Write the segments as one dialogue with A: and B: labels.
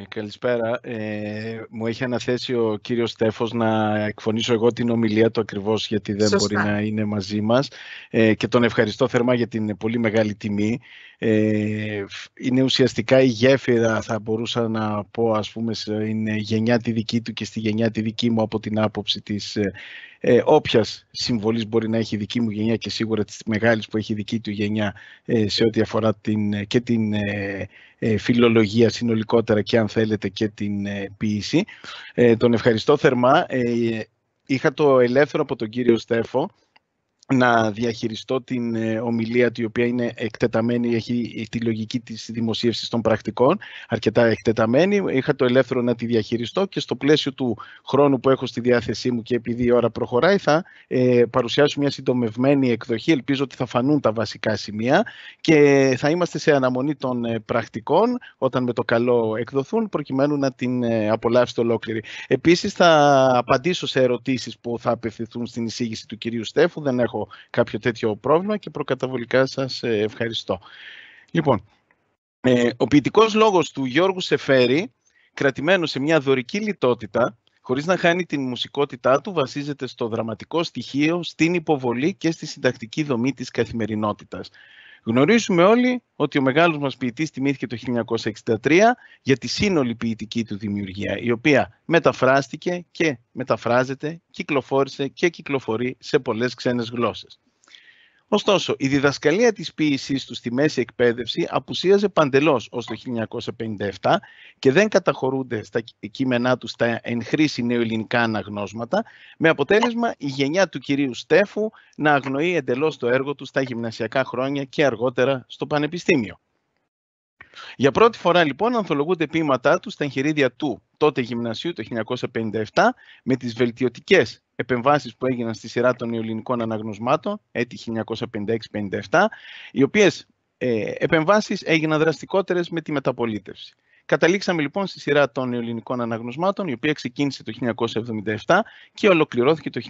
A: Ε, καλησπέρα. Ε, μου έχει αναθέσει ο κύριος Στέφος να εκφωνήσω εγώ την ομιλία του ακριβώς γιατί δεν μπορεί να είναι μαζί μας ε, και τον ευχαριστώ θερμά για την πολύ μεγάλη τιμή. Ε, είναι ουσιαστικά η γέφυρα θα μπορούσα να πω ας πούμε στην γενιά τη δική του και στη γενιά τη δική μου από την άποψη της ε, όποιας συμβολής μπορεί να έχει η δική μου γενιά και σίγουρα της μεγάλης που έχει η δική του γενιά ε, σε ό,τι αφορά την, ε, και την ε, φιλολογία συνολικότερα και αν θέλετε και την ποιήση. τον ευχαριστώ θερμά. είχα το ελεύθερο από τον κύριο Στέφο να διαχειριστώ την ε, ομιλία του, η οποία είναι εκτεταμένη, έχει τη λογική της δημοσίευσης των πρακτικών, αρκετά εκτεταμένη. Είχα το ελεύθερο να τη διαχειριστώ και στο πλαίσιο του χρόνου που έχω στη διάθεσή μου και επειδή η ώρα προχωράει, θα ε, παρουσιάσω μια συντομευμένη εκδοχή. Ελπίζω ότι θα φανούν τα βασικά σημεία και θα είμαστε σε αναμονή των ε, πρακτικών, όταν με το καλό εκδοθούν, προκειμένου να την απολαύσετε ολόκληρη. Επίσης, θα απαντήσω σε ερωτήσεις που θα απευθυνθούν στην εισήγηση του κυρίου Στέφου. Δεν έχω κάποιο τέτοιο πρόβλημα και προκαταβολικά σας ε, ευχαριστώ. Λοιπόν, ε, ο ποιητικός λόγος του Γιώργου Σεφέρη, κρατημένος σε μια δωρική λιτότητα, χωρίς να χάνει την μουσικότητά του, βασίζεται στο δραματικό στοιχείο, στην υποβολή και στη συντακτική δομή της καθημερινότητας. Γνωρίζουμε όλοι ότι ο μεγάλος μας ποιητής τιμήθηκε το 1963 για τη σύνολη ποιητική του δημιουργία, η οποία μεταφράστηκε και μεταφράζεται, κυκλοφόρησε και κυκλοφορεί σε πολλές ξένες γλώσσες. Ωστόσο, η διδασκαλία της ποιησής τους στη μέση εκπαίδευση απουσίαζε παντελώς ως το 1957 και δεν καταχωρούνται στα κείμενά τους στα εν χρήση νεοελληνικά αναγνώσματα, με αποτέλεσμα η γενιά του κυρίου Στέφου να αγνοεί εντελώς το έργο του στα γυμνασιακά χρόνια και αργότερα στο Πανεπιστήμιο. Για πρώτη φορά λοιπόν ανθολογούνται ποίηματά του στα εγχειρίδια του τότε γυμνασίου το 1957 με τις βελτιωτικές επεμβάσεις που έγιναν στη σειρά των ελληνικών αναγνωσμάτων, έτη 1956-57, οι οποίες ε, επεμβάσεις έγιναν δραστικότερες με τη μεταπολίτευση. Καταλήξαμε λοιπόν στη σειρά των ελληνικών αναγνωσμάτων, η οποία ξεκίνησε το 1977 και ολοκληρώθηκε το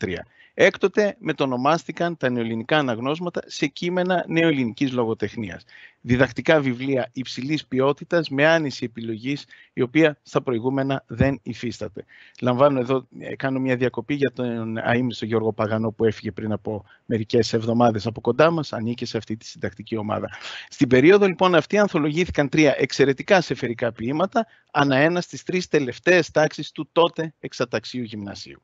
A: 1983. Έκτοτε μετονομάστηκαν τα νεοελληνικά αναγνώσματα σε κείμενα νεοελληνικής λογοτεχνίας διδακτικά βιβλία υψηλής ποιότητας με άνηση επιλογής, η οποία στα προηγούμενα δεν υφίσταται. Λαμβάνω εδώ, ε, κάνω μια διακοπή για τον αίμιστο Γιώργο Παγανό που έφυγε πριν από μερικές εβδομάδες από κοντά μας, ανήκε σε αυτή τη συντακτική ομάδα. Στην περίοδο λοιπόν αυτή ανθολογήθηκαν τρία εξαιρετικά σεφερικά ποίηματα, ανά ένα στις τρεις τελευταίες τάξεις του τότε εξαταξίου γυμνασίου.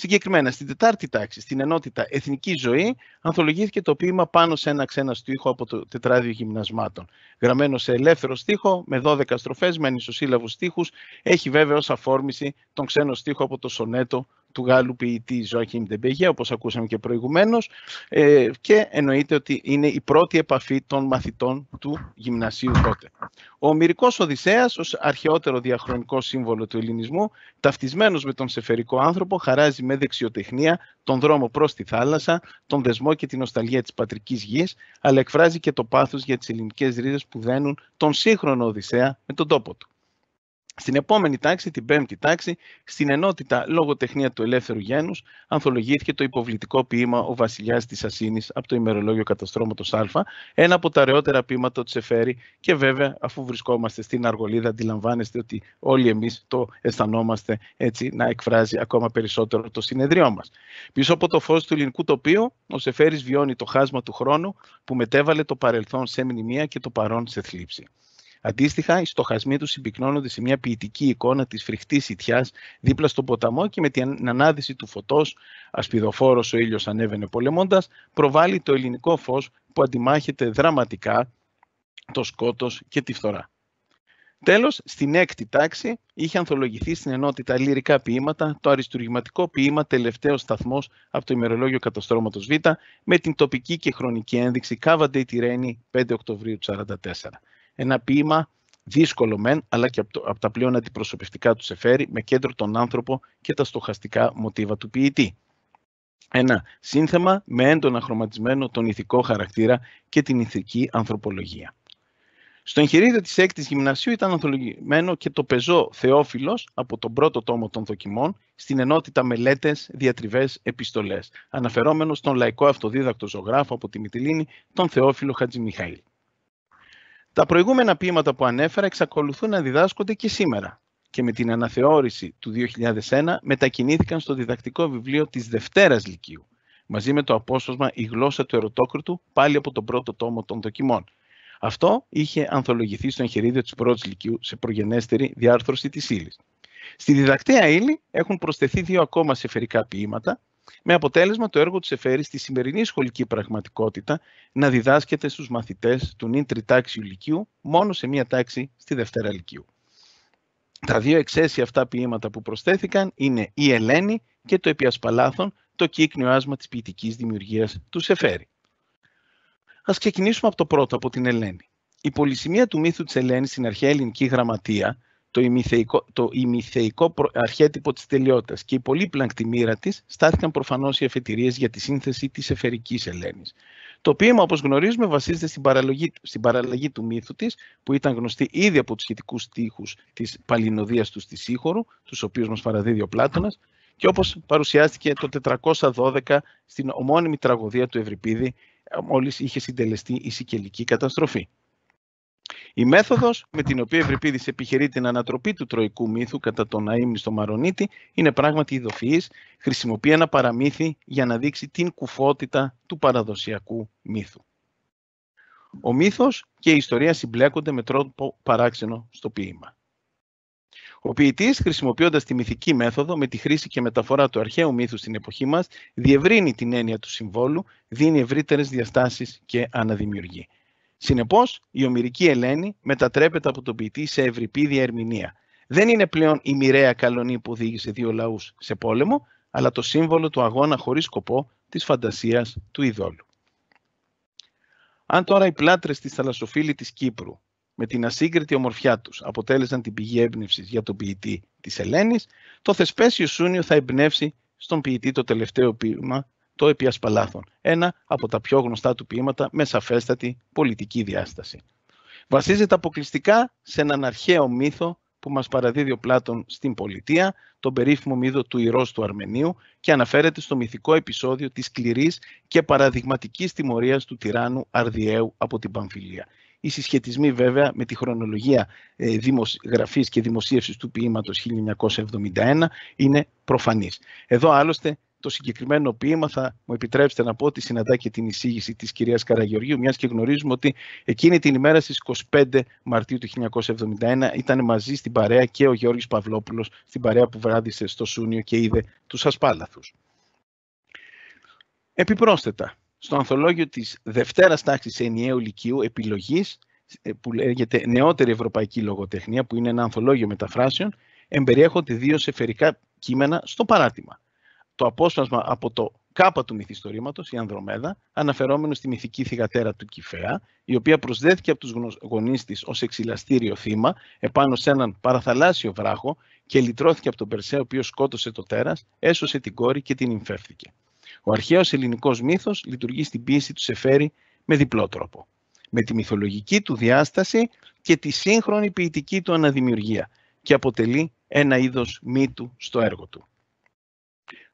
A: Συγκεκριμένα, στην τετάρτη τάξη, στην ενότητα Εθνική Ζωή, ανθολογήθηκε το ποίημα πάνω σε ένα ξένα στίχο από το τετράδιο γυμνασμάτων. Γραμμένο σε ελεύθερο στίχο, με 12 στροφές, με ανισοσύλλαβους στίχους, έχει βέβαια ως αφόρμηση τον ξένο στίχο από το σονέτο του Γάλλου ποιητή Ζωάκιν Ντεμπεγέ, όπως ακούσαμε και προηγουμένως, ε, και εννοείται ότι είναι η πρώτη επαφή των μαθητών του γυμνασίου τότε. Ο ομυρικός Οδυσσέας, ως αρχαιότερο διαχρονικό σύμβολο του ελληνισμού, ταυτισμένος με τον σεφερικό άνθρωπο, χαράζει με δεξιοτεχνία τον δρόμο προς τη θάλασσα, τον δεσμό και την οσταλία της πατρικής γης, αλλά εκφράζει και το πάθος για τις ελληνικές ρίζες που δένουν τον σύγχρονο Οδυσσέα με τον τόπο του. Στην επόμενη τάξη, την πέμπτη τάξη, στην ενότητα λογοτεχνία του ελεύθερου Γένου, ανθολογήθηκε το υποβλητικό ποίημα «Ο Βασιλιάς της Ασίνης από το ημερολόγιο καταστρώματος Α, ένα από τα ρεότερα ποίηματα του Σεφέρη και βέβαια αφού βρισκόμαστε στην Αργολίδα αντιλαμβάνεστε ότι όλοι εμείς το αισθανόμαστε έτσι να εκφράζει ακόμα περισσότερο το συνεδριό μας. Πίσω από το φως του ελληνικού τοπίου, ο Σεφέρης βιώνει το χάσμα του χρόνου που μετέβαλε το παρελθόν σε μνημεία και το παρόν σε θλίψη. Αντίστοιχα, οι στοχασμοί τους συμπυκνώνονται σε μια ποιητική εικόνα της φρικτής ιτιά δίπλα στον ποταμό και με την ανάδυση του φωτός, ασπιδοφόρος ο ήλιος ανέβαινε πολεμώντας, προβάλλει το ελληνικό φως που αντιμάχεται δραματικά το σκότος και τη φθορά. Τέλος, στην έκτη τάξη είχε ανθολογηθεί στην ενότητα λυρικά ποίηματα το αριστουργηματικό ποίημα «Τελευταίος σταθμός από το ημερολόγιο καταστρώματος Β με την τοπική και χρονική ένδειξη Κάβαντε 5 Οκτωβρίου 1944. Ένα ποίημα δύσκολο μεν, αλλά και από, το, από τα πλέον αντιπροσωπευτικά του Σεφέρη, με κέντρο τον άνθρωπο και τα στοχαστικά μοτίβα του ποιητή. Ένα σύνθεμα με έντονα χρωματισμένο τον ηθικό χαρακτήρα και την ηθική ανθρωπολογία. Στο εγχειρίδιο της έκτης γυμνασίου ήταν ανθολογημένο και το πεζό Θεόφιλος από τον πρώτο τόμο των δοκιμών στην ενότητα μελέτες, διατριβές, επιστολές, αναφερόμενος στον λαϊκό αυτοδίδακτο ζωγράφο από τη Μυτιλίνη, τον Θεόφιλο Χατζημιχαήλ. Τα προηγούμενα ποίηματα που ανέφερα εξακολουθούν να διδάσκονται και σήμερα και με την αναθεώρηση του 2001 μετακινήθηκαν στο διδακτικό βιβλίο της Δευτέρας Λυκείου, μαζί με το απόσπασμα «Η γλώσσα του ερωτόκριτου» πάλι από τον πρώτο τόμο των δοκιμών. Αυτό είχε ανθολογηθεί στο εγχειρίδιο της πρώτης Λυκείου σε προγενέστερη διάρθρωση της ύλης. Στη διδακτέα ύλη έχουν προσθεθεί δύο ακόμα σεφερικά ποίηματα, με αποτέλεσμα το έργο τους εφέρει στη σημερινή σχολική πραγματικότητα να διδάσκεται στους μαθητές του νυν τριτάξιου λυκείου μόνο σε μία τάξη στη Δευτέρα Λυκείου. Τα δύο εξαίσια αυτά ποίηματα που προσθέθηκαν είναι η Ελένη και το Επιασπαλάθων, το κύκνιο άσμα της ποιητικής δημιουργίας τους Σεφέρη. Ας ξεκινήσουμε από το πρώτο, από την Ελένη. Η πολυσημεία του μύθου της Ελένης στην αρχαία ελληνική γραμματεία το ημιθεϊκό, το ημιθεϊκό αρχέτυπο της τελειότητας και η πολύπλανκτη μοίρα της στάθηκαν προφανώς οι εφετηρίες για τη σύνθεση της εφερικής ελένης. Το ποίημα, όπως γνωρίζουμε, βασίζεται στην παραλλαγή, στην του μύθου της, που ήταν γνωστή ήδη από τους σχετικούς στίχους της παλινοδίας του στη Σύχορου, τους οποίους μας παραδίδει ο Πλάτωνας, και όπως παρουσιάστηκε το 412 στην ομώνυμη τραγωδία του Ευρυπίδη, μόλις είχε συντελεστεί η Σικελική καταστροφή. Η μέθοδος με την οποία Ευρυπίδης επιχειρεί την ανατροπή του τροϊκού μύθου κατά τον Αΐμνη στο Μαρονίτη είναι πράγματι ειδοφυής. χρησιμοποιεί ένα παραμύθι για να δείξει την κουφότητα του παραδοσιακού μύθου. Ο μύθος και η ιστορία συμπλέκονται με τρόπο παράξενο στο ποίημα. Ο ποιητής, χρησιμοποιώντας τη μυθική μέθοδο με τη χρήση και μεταφορά του αρχαίου μύθου στην εποχή μας, διευρύνει την έννοια του συμβόλου, δίνει ευρύτερες διαστάσεις και αναδημιουργεί. Συνεπώς, η ομυρική Ελένη μετατρέπεται από τον ποιητή σε ευρυπίδη ερμηνεία. Δεν είναι πλέον η μοιραία καλονή που οδήγησε δύο λαούς σε πόλεμο, αλλά το σύμβολο του αγώνα χωρίς σκοπό της φαντασίας του ειδόλου. Αν τώρα οι πλάτρες της θαλασσοφίλη της Κύπρου, με την ασύγκριτη ομορφιά τους, αποτέλεσαν την πηγή έμπνευσης για τον ποιητή της Ελένης, το θεσπέσιο Σούνιο θα εμπνεύσει στον ποιητή το τελευταίο ποίημα το επί ασπαλάθων, ένα από τα πιο γνωστά του ποίηματα με σαφέστατη πολιτική διάσταση. Βασίζεται αποκλειστικά σε έναν αρχαίο μύθο που μας παραδίδει ο Πλάτων στην πολιτεία, τον περίφημο μύθο του Ηρός του Αρμενίου και αναφέρεται στο μυθικό επεισόδιο της σκληρής και παραδειγματικής τιμωρίας του τυράννου Αρδιαίου από την Παμφυλία. Οι συσχετισμοί βέβαια με τη χρονολογία ε, και δημοσίευσης του ποίηματος 1971 είναι προφανής. Εδώ άλλωστε το συγκεκριμένο ποίημα θα μου επιτρέψετε να πω ότι συναντά και την εισήγηση της κυρίας Καραγεωργίου, μιας και γνωρίζουμε ότι εκείνη την ημέρα στις 25 Μαρτίου του 1971 ήταν μαζί στην παρέα και ο Γιώργης Παυλόπουλος στην παρέα που βράδισε στο Σούνιο και είδε τους ασπάλαθους. Επιπρόσθετα, στο ανθολόγιο της Δευτέρας Τάξης Ενιαίου Λυκείου Επιλογής, που λέγεται Νεότερη Ευρωπαϊκή Λογοτεχνία, που είναι ένα ανθολόγιο μεταφράσεων, εμπεριέχονται δύο σεφερικά κείμενα στο παράτημα το απόσπασμα από το κάπα του μυθιστορήματος, η Ανδρομέδα, αναφερόμενο στη μυθική θηγατέρα του Κυφαία, η οποία προσδέθηκε από τους γονείς της ως εξυλαστήριο θύμα επάνω σε έναν παραθαλάσσιο βράχο και λυτρώθηκε από τον Περσέο, ο οποίος σκότωσε το τέρας, έσωσε την κόρη και την υμφεύθηκε. Ο αρχαίος ελληνικός μύθος λειτουργεί στην πίεση του Σεφέρη με διπλό τρόπο. Με τη μυθολογική του διάσταση και τη σύγχρονη ποιητική του αναδημιουργία και αποτελεί ένα είδος μύτου στο έργο του.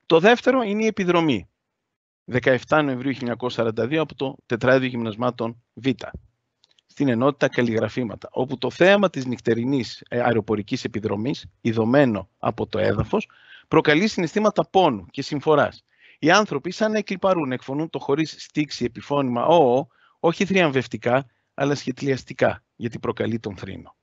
A: Το δεύτερο είναι η επιδρομή. 17 Νοεμβρίου 1942 από το Τετράδιο Γυμνασμάτων Β στην ενότητα καλλιγραφήματα, όπου το θέαμα της νυχτερινής ε, αεροπορικής επιδρομής, ιδωμένο από το έδαφος, προκαλεί συναισθήματα πόνου και συμφοράς. Οι άνθρωποι σαν να εκλυπαρούν, εκφωνούν το χωρίς στίξη επιφώνημα ό, όχι θριαμβευτικά, αλλά σχετλιαστικά, γιατί προκαλεί τον θρήνο.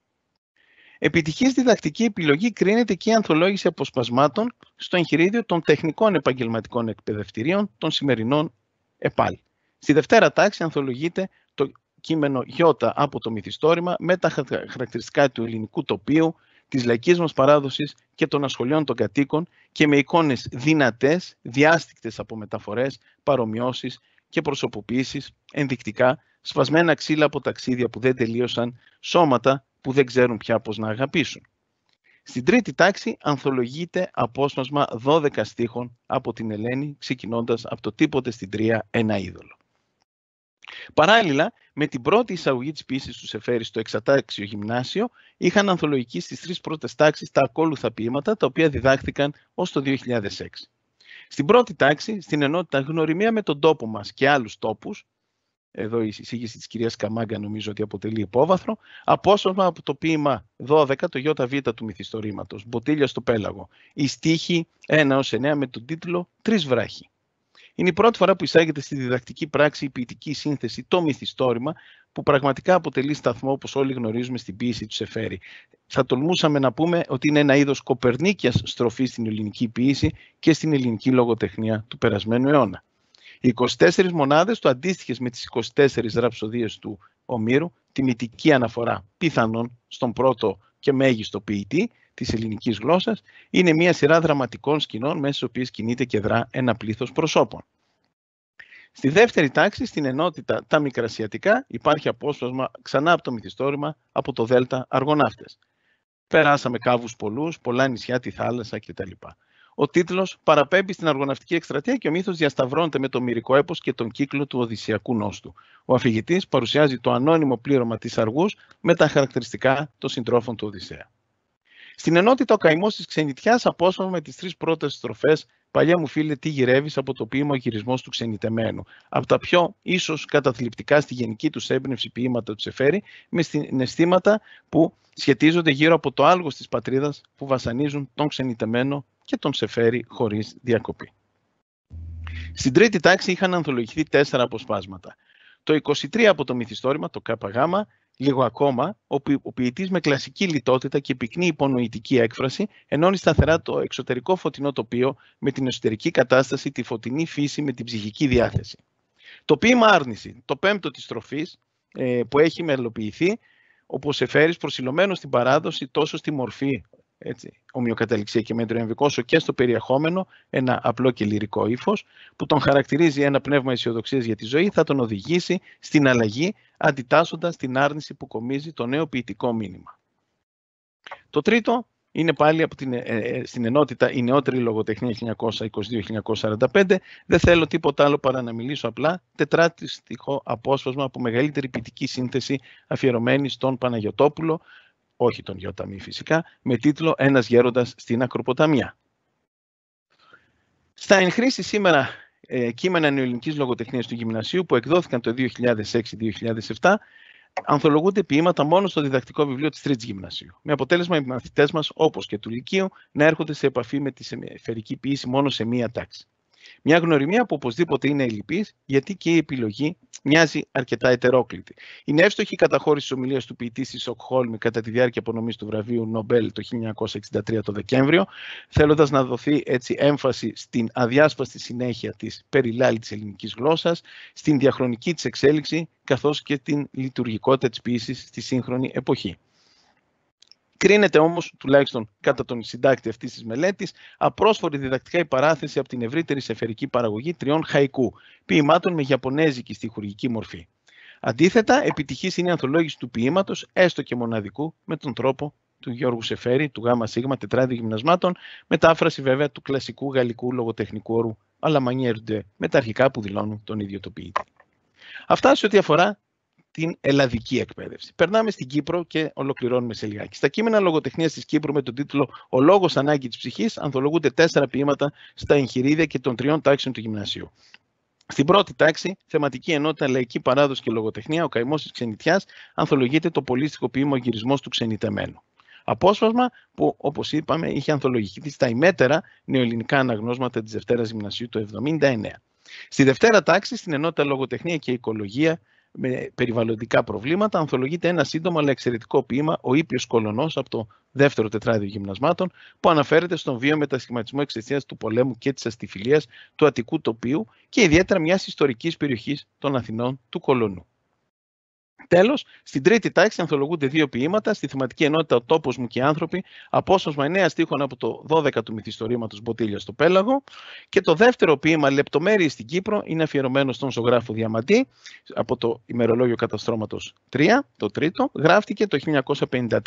A: Επιτυχής διδακτική επιλογή κρίνεται και η ανθολόγηση αποσπασμάτων στο εγχειρίδιο των τεχνικών επαγγελματικών εκπαιδευτηρίων των σημερινών ΕΠΑΛ. Στη δευτέρα τάξη ανθολογείται το κείμενο Ι από το μυθιστόρημα με τα χαρακτηριστικά του ελληνικού τοπίου, της λαϊκής μας παράδοσης και των ασχολιών των κατοίκων και με εικόνες δυνατές, διάστηκτε από μεταφορές, παρομοιώσεις και προσωποποιήσεις, ενδεικτικά, σπασμένα ξύλα από ταξίδια που δεν τελείωσαν, σώματα που δεν ξέρουν πια πώς να αγαπήσουν. Στην τρίτη τάξη ανθολογείται απόσπασμα 12 στίχων από την Ελένη, ξεκινώντας από το «Τίποτε στην τρία ένα είδωλο». Παράλληλα, με την πρώτη εισαγωγή της ποιήσης του Σεφέρη στο εξατάξιο γυμνάσιο, είχαν ανθολογική στις τρεις πρώτες τάξεις τα ακόλουθα ποίηματα, τα οποία διδάχθηκαν ως το 2006. Στην πρώτη τάξη, στην ενότητα γνωριμία με τον τόπο μας και άλλους τόπους, εδώ η εισήγηση της κυρίας Καμάγκα νομίζω ότι αποτελεί υπόβαθρο, απόσπασμα από το ποίημα 12, το ΙΒ του μυθιστορήματος, «Μποτήλια στο πέλαγο», η στίχη 1-9 με τον τίτλο «Τρεις βράχοι». Είναι η πρώτη φορά που εισάγεται στη διδακτική πράξη η ποιητική σύνθεση το μυθιστόρημα, που πραγματικά αποτελεί σταθμό όπως όλοι γνωρίζουμε στην ποιήση του Σεφέρη. Θα τολμούσαμε να πούμε ότι είναι ένα είδος κοπερνίκιας στροφής στην ελληνική ποιήση και στην ελληνική λογοτεχνία του περασμένου αιώνα. 24 μονάδες το αντίστοιχες με τις 24 ραψοδίες του Ομήρου τιμητική αναφορά πιθανόν στον πρώτο και μέγιστο ποιητή της ελληνικής γλώσσας είναι μια σειρά δραματικών σκηνών μέσα στις οποίες κινείται και δρά ένα πλήθος προσώπων. Στη δεύτερη τάξη, στην ενότητα τα μικρασιατικά, υπάρχει απόσπασμα ξανά από το μυθιστόρημα από το Δέλτα Αργοναύτες. Περάσαμε κάβους πολλούς, πολλά νησιά, τη θάλασσα κτλ ο τίτλος παραπέμπει στην αργοναυτική εκστρατεία και ο μύθος διασταυρώνεται με το μυρικό έπος και τον κύκλο του Οδυσσιακού νόστου. Ο αφηγητής παρουσιάζει το ανώνυμο πλήρωμα της αργούς με τα χαρακτηριστικά των συντρόφων του Οδυσσέα. Στην ενότητα ο καημός της ξενιτιάς με τις τρεις πρώτες στροφές Παλιά μου φίλε, τι γυρεύεις από το ποίημα γυρισμός του ξενιτεμένου. Από τα πιο ίσως καταθλιπτικά στη γενική τους έμπνευση ποίηματα τους Σεφέρη, με συναισθήματα που σχετίζονται γύρω από το άλγος της πατρίδας που βασανίζουν τον ξενιτεμένο και τον φέρει χωρίς διακοπή. Στην τρίτη τάξη είχαν ανθολογηθεί τέσσερα αποσπάσματα. Το 23 από το μυθιστόρημα, το ΚΓ, λίγο ακόμα, ο ποιητής με κλασική λιτότητα και πυκνή υπονοητική έκφραση ενώνει σταθερά το εξωτερικό φωτεινό τοπίο με την εσωτερική κατάσταση, τη φωτεινή φύση με την ψυχική διάθεση. Το ποίημα άρνηση, το πέμπτο της τροφής ε, που έχει μελοποιηθεί, όπου σε φέρει προσιλωμένος στην παράδοση τόσο στη μορφή έτσι, και εμβικό, όσο και στο περιεχόμενο ένα απλό και λυρικό ύφος που τον χαρακτηρίζει ένα πνεύμα αισιοδοξίας για τη ζωή, θα τον οδηγήσει στην αλλαγή αντιτάσσοντας την άρνηση που κομίζει το νέο ποιητικό μήνυμα. Το τρίτο είναι πάλι από την, ε, ε στην ενότητα η νεότερη λογοτεχνία 1922-1945. Δεν θέλω τίποτα άλλο παρά να μιλήσω απλά στοιχό απόσπασμα από μεγαλύτερη ποιητική σύνθεση αφιερωμένη στον Παναγιοτόπουλο όχι τον Ιωταμή φυσικά, με τίτλο «Ένας γέροντας στην Ακροποταμιά». Στα εν σήμερα ε, κείμενα νεοελληνικής λογοτεχνίας του Γυμνασίου που εκδόθηκαν το 2006-2007, ανθολογούνται ποίηματα μόνο στο διδακτικό βιβλίο της Τρίτης Γυμνασίου. Με αποτέλεσμα οι μαθητές μας, όπως και του Λυκείου, να έρχονται σε επαφή με τη σεμιφερική ποίηση μόνο σε μία τάξη. Μια γνωριμία που οπωσδήποτε είναι ελληπή, γιατί και η επιλογή μοιάζει αρκετά ετερόκλητη. Είναι εύστοχη η καταχώρηση της ομιλίας του ποιητή τη Σοκχόλμη κατά τη διάρκεια απονομής του βραβείου Νομπέλ το 1963 το Δεκέμβριο, θέλοντας να δοθεί έτσι έμφαση στην αδιάσπαστη συνέχεια της περιλάλη της ελληνικής γλώσσας, στην διαχρονική της εξέλιξη, καθώς και την λειτουργικότητα της ποιήσης στη σύγχρονη εποχή. Κρίνεται όμως, τουλάχιστον κατά τον συντάκτη αυτής της μελέτης, απρόσφορη διδακτικά η παράθεση από την ευρύτερη σεφερική παραγωγή τριών χαϊκού, ποιημάτων με γιαπωνέζικη στοιχουργική μορφή. Αντίθετα, επιτυχής είναι η ανθολόγηση του ποίηματος, έστω και μοναδικού, με τον τρόπο του Γιώργου Σεφέρη, του ΓΣ τετράδιο γυμνασμάτων, μετάφραση βέβαια του κλασικού γαλλικού λογοτεχνικού όρου Αλαμανιέρντε, με τα αρχικά που δηλώνουν τον ίδιο το ποιητή. Αυτά σε ό,τι αφορά την ελλαδική εκπαίδευση. Περνάμε στην Κύπρο και ολοκληρώνουμε σε λιγάκι. Στα κείμενα λογοτεχνίας της Κύπρου με τον τίτλο Ο λόγος ανάγκη της ψυχής ανθολογούνται τέσσερα ποίηματα στα εγχειρίδια και των τριών τάξεων του γυμνασίου. Στην πρώτη τάξη, θεματική ενότητα Λαϊκή Παράδοση και Λογοτεχνία, ο καημός της ξενιτιάς, ανθολογείται το πολύστικο ποίημα Ο γυρισμός του ξενιτεμένου. Απόσπασμα που, όπως είπαμε, είχε ανθολογηθεί στα ημέτερα νεοελληνικά αναγνώσματα της Δευτέρας Γυμνασίου του 1979. Στη δευτέρα τάξη, στην ενότητα Λογοτεχνία και Οικολογία, με περιβαλλοντικά προβλήματα, ανθολογείται ένα σύντομο αλλά εξαιρετικό ποίημα, ο ήπιος κολονός από το δεύτερο τετράδιο γυμνασμάτων, που αναφέρεται στον βίο μετασχηματισμό εξαιτίας του πολέμου και της αστιφιλίας του Αττικού τοπίου και ιδιαίτερα μιας ιστορικής περιοχής των Αθηνών του Κολονού. Τέλος, στην τρίτη τάξη ανθολογούνται δύο ποίηματα στη θεματική ενότητα «Ο μου και οι άνθρωποι» απόσπασμα εννέα στίχων από το 12 του μυθιστορήματος «Μποτήλια στο πέλαγο» και το δεύτερο ποίημα λεπτομέρειες στην Κύπρο» είναι αφιερωμένο στον ζωγράφο Διαμαντή από το ημερολόγιο καταστρώματος 3, το τρίτο, γράφτηκε το 1953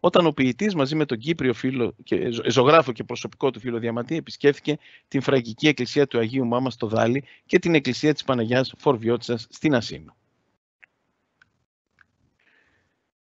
A: όταν ο ποιητής μαζί με τον Κύπριο φίλο και, ζωγράφο και προσωπικό του φίλο Διαμαντή επισκέφθηκε την φραγική εκκλησία του Αγίου Μάμας στο Δάλι και την εκκλησία της Παναγιάς Φορβιότσα στην Ασίνο.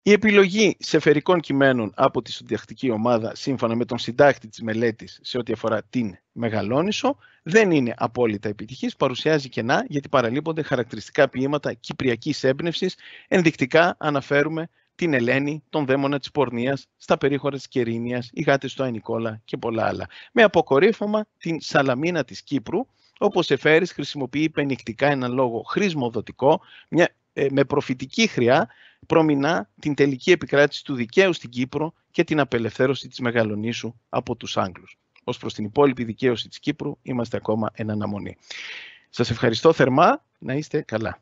A: Η επιλογή σεφερικών κειμένων από τη συντακτική ομάδα σύμφωνα με τον συντάκτη της μελέτης σε ό,τι αφορά την μεγαλώνισο, δεν είναι απόλυτα επιτυχής, παρουσιάζει κενά γιατί παραλείπονται χαρακτηριστικά ποίηματα κυπριακής έμπνευσης. Ενδεικτικά αναφέρουμε την Ελένη, τον δαίμονα της πορνείας, στα περίχωρα της Κερίνιας, οι γάτες του Ανικόλα και πολλά άλλα. Με αποκορύφωμα την Σαλαμίνα της Κύπρου, όπως εφέρεις χρησιμοποιεί πενικτικά ένα λόγο χρησμοδοτικό, μια, ε, με προφητική χρειά, προμηνά την τελική επικράτηση του δικαίου στην Κύπρο και την απελευθέρωση της Μεγαλονήσου από τους Άγγλους. Ως προς την υπόλοιπη δικαίωση της Κύπρου είμαστε ακόμα εν αναμονή. Σας ευχαριστώ θερμά. Να είστε καλά.